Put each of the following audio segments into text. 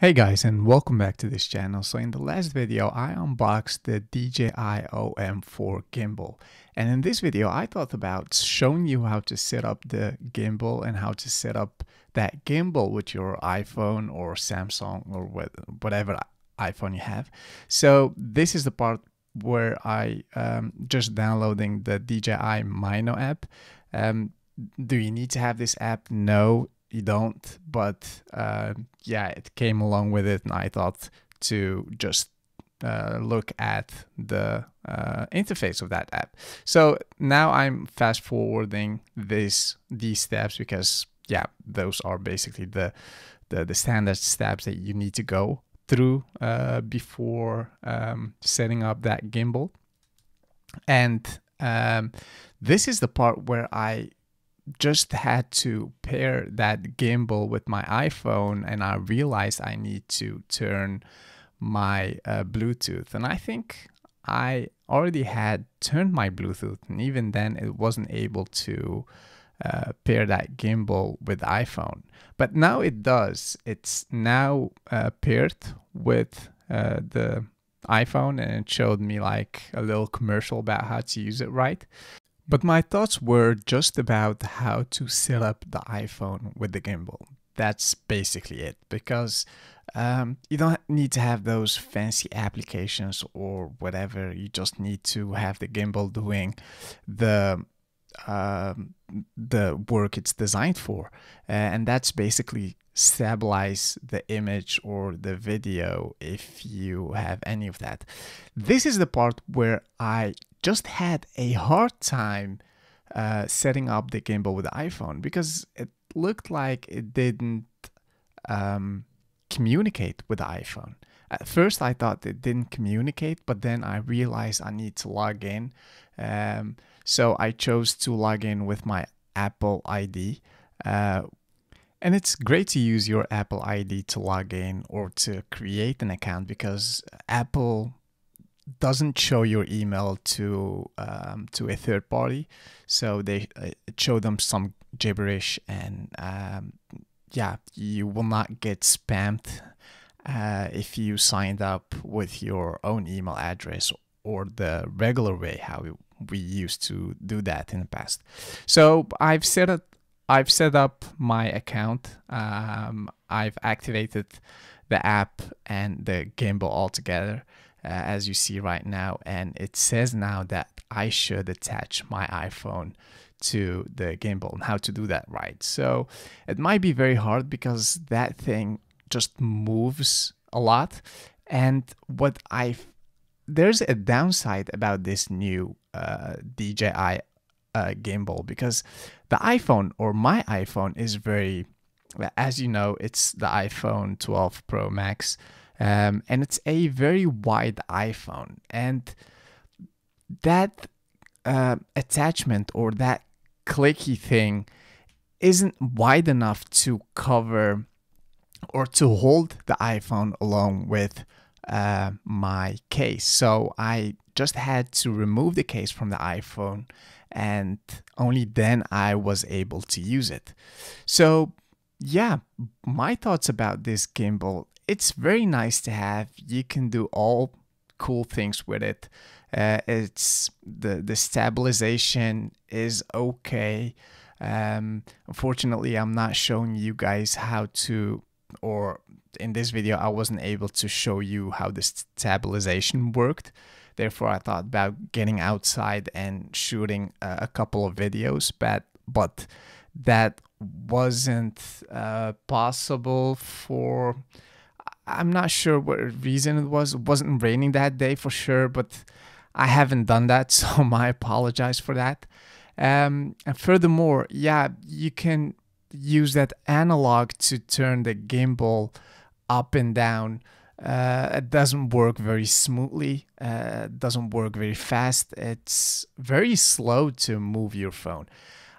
Hey guys and welcome back to this channel. So in the last video I unboxed the DJI OM4 gimbal and in this video I thought about showing you how to set up the gimbal and how to set up that gimbal with your iPhone or Samsung or whatever iPhone you have. So this is the part where I um, just downloading the DJI Mino app. Um, do you need to have this app? No, you don't. But uh, yeah, it came along with it, and I thought to just uh, look at the uh, interface of that app. So now I'm fast forwarding this these steps because yeah, those are basically the the, the standard steps that you need to go through uh, before um, setting up that gimbal. And um, this is the part where I just had to pair that gimbal with my iPhone, and I realized I need to turn my uh, Bluetooth. And I think I already had turned my Bluetooth, and even then, it wasn't able to uh, pair that gimbal with iPhone. But now it does. It's now uh, paired with uh, the iPhone, and it showed me like a little commercial about how to use it right. But my thoughts were just about how to set up the iPhone with the gimbal. That's basically it, because um, you don't need to have those fancy applications or whatever. You just need to have the gimbal doing the um, the work it's designed for, uh, and that's basically stabilize the image or the video if you have any of that. This is the part where I just had a hard time uh, setting up the gimbal with the iPhone because it looked like it didn't um, communicate with the iPhone. At first, I thought it didn't communicate, but then I realized I need to log in. Um, so I chose to log in with my Apple ID, uh, and it's great to use your Apple ID to log in or to create an account because Apple doesn't show your email to um, to a third party, so they uh, show them some gibberish, and um, yeah, you will not get spammed uh, if you signed up with your own email address or the regular way how we used to do that in the past. So I've set it. I've set up my account. Um, I've activated the app and the gimbal altogether, uh, as you see right now. And it says now that I should attach my iPhone to the gimbal and how to do that right. So it might be very hard because that thing just moves a lot. And what I've there's a downside about this new uh, DJI uh, gimbal because the iPhone or my iPhone is very, as you know, it's the iPhone 12 Pro Max, um, and it's a very wide iPhone, and that uh, attachment or that clicky thing isn't wide enough to cover or to hold the iPhone along with uh, my case. So I just had to remove the case from the iPhone and only then I was able to use it. So yeah, my thoughts about this gimbal, it's very nice to have. You can do all cool things with it. Uh, it's the, the stabilization is okay. Um, unfortunately, I'm not showing you guys how to or in this video I wasn't able to show you how the stabilization worked therefore I thought about getting outside and shooting uh, a couple of videos but but that wasn't uh, possible for I'm not sure what reason it was it wasn't raining that day for sure but I haven't done that so I apologize for that um, and furthermore yeah you can use that analog to turn the gimbal up and down. Uh, it doesn't work very smoothly. Uh, it doesn't work very fast. It's very slow to move your phone.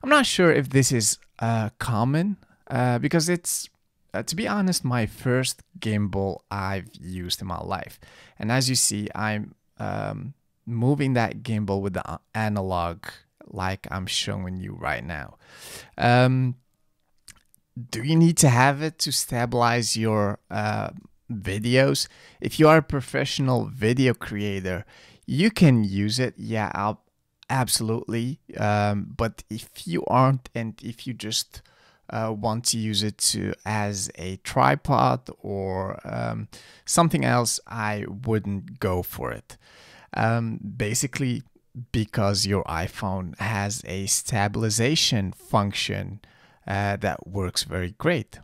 I'm not sure if this is uh, common uh, because it's, uh, to be honest, my first gimbal I've used in my life. And as you see, I'm um, moving that gimbal with the analog like I'm showing you right now. Um, do you need to have it to stabilize your uh, videos? If you are a professional video creator, you can use it. Yeah, I'll, absolutely. Um, but if you aren't, and if you just uh, want to use it to as a tripod or um, something else, I wouldn't go for it. Um, basically, because your iPhone has a stabilization function uh, that works very great.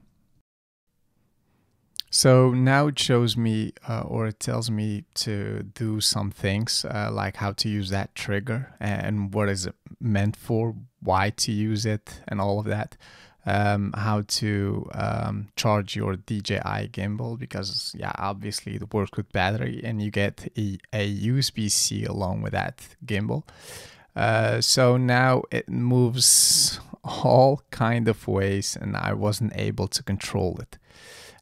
So now it shows me uh, or it tells me to do some things uh, like how to use that trigger and what is it meant for, why to use it, and all of that. Um, how to um, charge your DJI gimbal because, yeah, obviously it works with battery and you get a, a USB C along with that gimbal. Uh, so now it moves all kind of ways and I wasn't able to control it.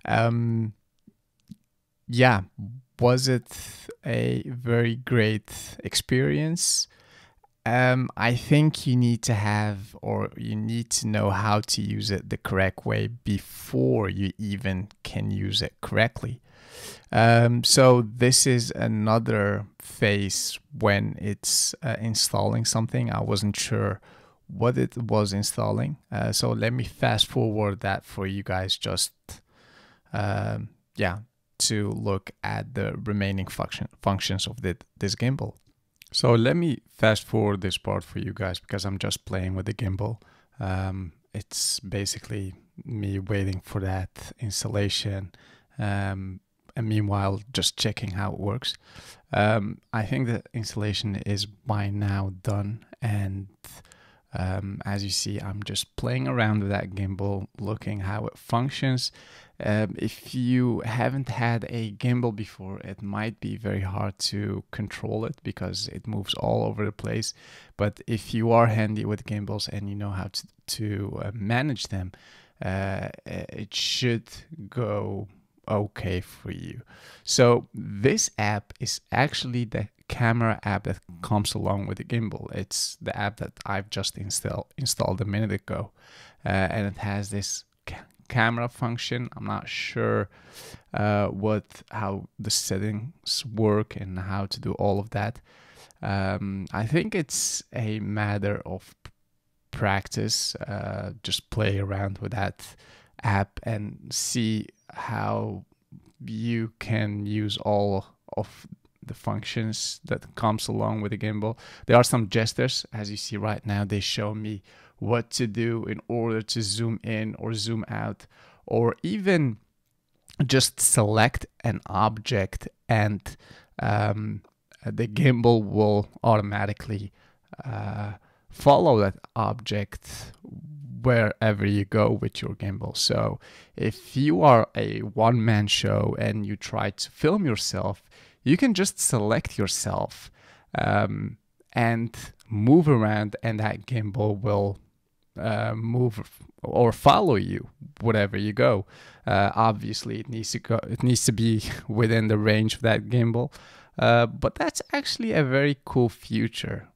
Um, yeah, was it a very great experience? Um, I think you need to have or you need to know how to use it the correct way before you even can use it correctly. Um, so this is another phase when it's uh, installing something. I wasn't sure what it was installing. Uh, so let me fast forward that for you guys just, um, yeah, to look at the remaining function functions of the, this gimbal. So let me fast forward this part for you guys because I'm just playing with the gimbal. Um, it's basically me waiting for that installation um, and meanwhile just checking how it works. Um, I think the installation is by now done and um, as you see, I'm just playing around with that gimbal, looking how it functions. Um, if you haven't had a gimbal before, it might be very hard to control it because it moves all over the place. But if you are handy with gimbals and you know how to, to uh, manage them, uh, it should go okay for you. So this app is actually the camera app that comes along with the gimbal. It's the app that I've just install, installed a minute ago. Uh, and it has this ca camera function. I'm not sure uh, what how the settings work and how to do all of that. Um, I think it's a matter of practice. Uh, just play around with that app and see how you can use all of the functions that comes along with the gimbal. There are some gestures, as you see right now, they show me what to do in order to zoom in or zoom out, or even just select an object and um, the gimbal will automatically uh, follow that object wherever you go with your gimbal. So if you are a one man show and you try to film yourself, you can just select yourself um, and move around, and that gimbal will uh, move or follow you wherever you go. Uh, obviously, it needs to go, it needs to be within the range of that gimbal. Uh, but that's actually a very cool feature.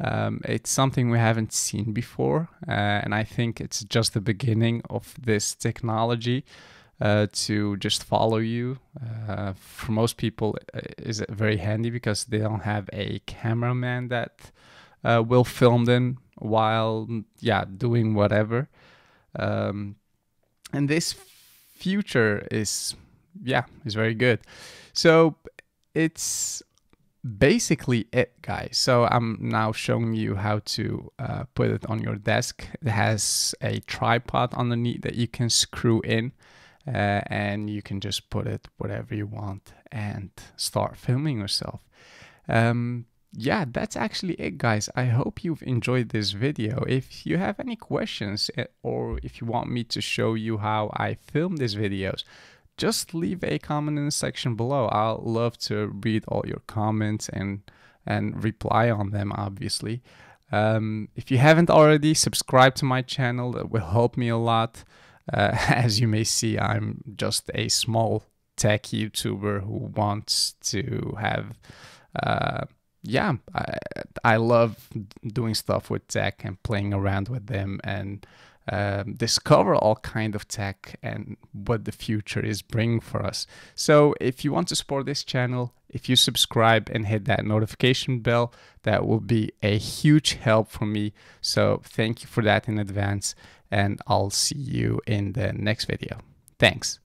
Um, it's something we haven't seen before, uh, and I think it's just the beginning of this technology uh, to just follow you. Uh, for most people, is very handy because they don't have a cameraman that uh, will film them while yeah doing whatever. Um, and this future is yeah is very good. So it's basically it guys so i'm now showing you how to uh, put it on your desk it has a tripod underneath that you can screw in uh, and you can just put it whatever you want and start filming yourself. Um, yeah, that's actually it, guys. I hope you've enjoyed this video. If you have any questions eh, or if you want me to show you how I film these videos, just leave a comment in the section below. I'll love to read all your comments and and reply on them, obviously. Um, if you haven't already, subscribe to my channel. That will help me a lot. Uh, as you may see, I'm just a small tech YouTuber who wants to have. Uh, yeah, I, I love doing stuff with tech and playing around with them and um, discover all kind of tech and what the future is bringing for us. So if you want to support this channel, if you subscribe and hit that notification bell, that will be a huge help for me. So thank you for that in advance and I'll see you in the next video. Thanks.